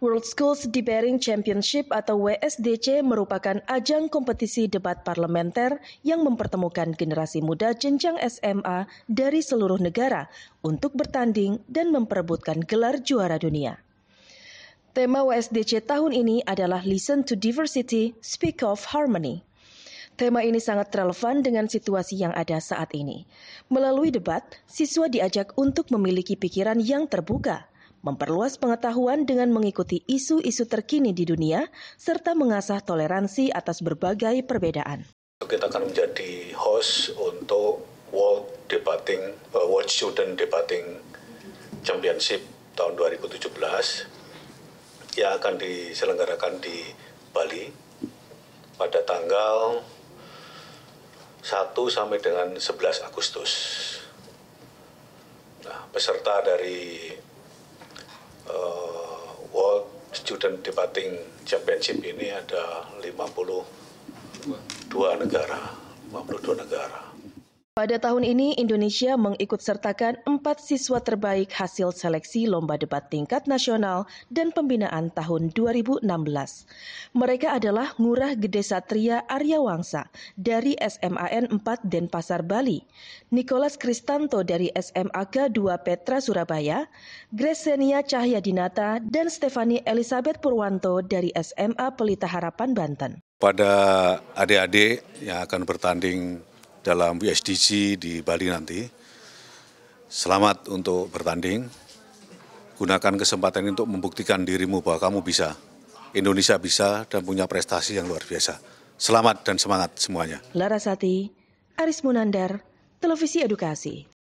World Schools Debating Championship atau WSDC merupakan ajang kompetisi debat parlementer yang mempertemukan generasi muda jenjang SMA dari seluruh negara untuk bertanding dan memperebutkan gelar juara dunia. Tema WSDC tahun ini adalah Listen to Diversity, Speak of Harmony. Tema ini sangat relevan dengan situasi yang ada saat ini. Melalui debat, siswa diajak untuk memiliki pikiran yang terbuka, memperluas pengetahuan dengan mengikuti isu-isu terkini di dunia, serta mengasah toleransi atas berbagai perbedaan. Kita akan menjadi host untuk World Debating eh, World Student Debating Championship tahun 2017 yang akan diselenggarakan di Bali pada tanggal 1 sampai dengan 11 Agustus. Nah, peserta dari uh, World Student Debating Championship ini ada 52 negara, 52 negara. Pada tahun ini, Indonesia mengikutsertakan empat siswa terbaik hasil seleksi lomba debat tingkat nasional dan pembinaan tahun 2016. Mereka adalah Ngurah Gede Satria Arya Wangsa dari SMAN 4 Denpasar, Bali, Nicholas Kristanto dari SMAK 2 Petra, Surabaya, Gresenia Cahyadinata, dan Stefani Elizabeth Purwanto dari SMA Pelita Harapan, Banten. Pada adik-adik yang akan bertanding dalam USDG di Bali nanti. Selamat untuk bertanding. Gunakan kesempatan ini untuk membuktikan dirimu bahwa kamu bisa. Indonesia bisa dan punya prestasi yang luar biasa. Selamat dan semangat semuanya. Larasati, Aris Munandar, Televisi Edukasi.